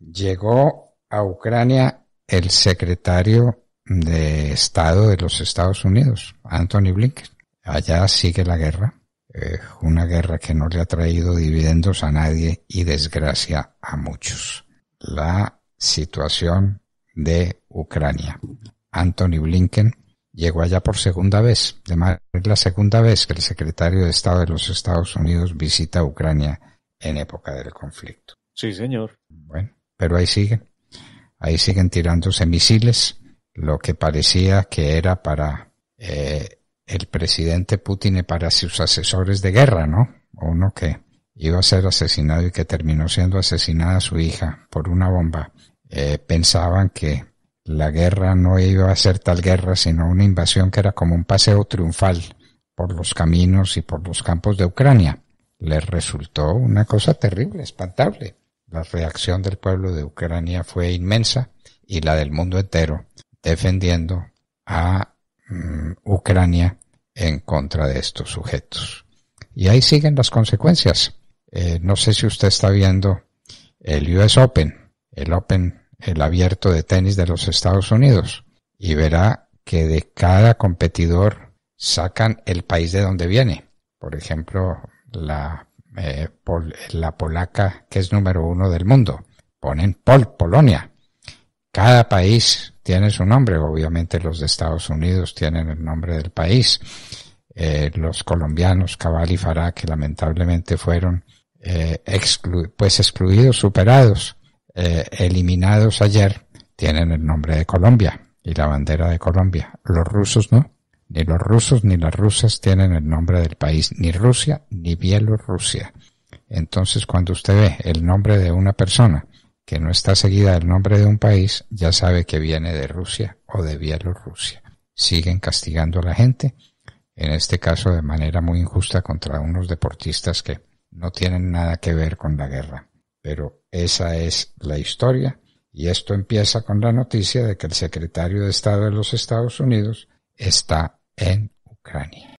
Llegó a Ucrania el secretario de Estado de los Estados Unidos, Anthony Blinken. Allá sigue la guerra, eh, una guerra que no le ha traído dividendos a nadie y desgracia a muchos. La situación de Ucrania. Anthony Blinken llegó allá por segunda vez. Es la segunda vez que el secretario de Estado de los Estados Unidos visita Ucrania en época del conflicto. Sí, señor. Bueno, pero ahí siguen. Ahí siguen tirándose misiles, lo que parecía que era para eh, el presidente Putin y para sus asesores de guerra, ¿no? Uno que iba a ser asesinado y que terminó siendo asesinada su hija por una bomba. Eh, pensaban que la guerra no iba a ser tal guerra, sino una invasión que era como un paseo triunfal por los caminos y por los campos de Ucrania. Les resultó una cosa terrible, espantable. La reacción del pueblo de Ucrania fue inmensa y la del mundo entero, defendiendo a mm, Ucrania en contra de estos sujetos. Y ahí siguen las consecuencias. Eh, no sé si usted está viendo el US Open, el Open, el abierto de tenis de los Estados Unidos, y verá que de cada competidor sacan el país de donde viene. Por ejemplo, la eh, la polaca que es número uno del mundo. Ponen Pol, Polonia. Cada país tiene su nombre. Obviamente los de Estados Unidos tienen el nombre del país. Eh, los colombianos, Cabal y Farah, que lamentablemente fueron eh, pues excluidos, superados, eliminados ayer, tienen el nombre de Colombia y la bandera de Colombia. Los rusos no. Ni los rusos ni las rusas tienen el nombre del país, ni Rusia ni Bielorrusia. Entonces, cuando usted ve el nombre de una persona que no está seguida del nombre de un país, ya sabe que viene de Rusia o de Bielorrusia. Siguen castigando a la gente, en este caso de manera muy injusta contra unos deportistas que no tienen nada que ver con la guerra. Pero esa es la historia y esto empieza con la noticia de que el secretario de Estado de los Estados Unidos está en Ucrania.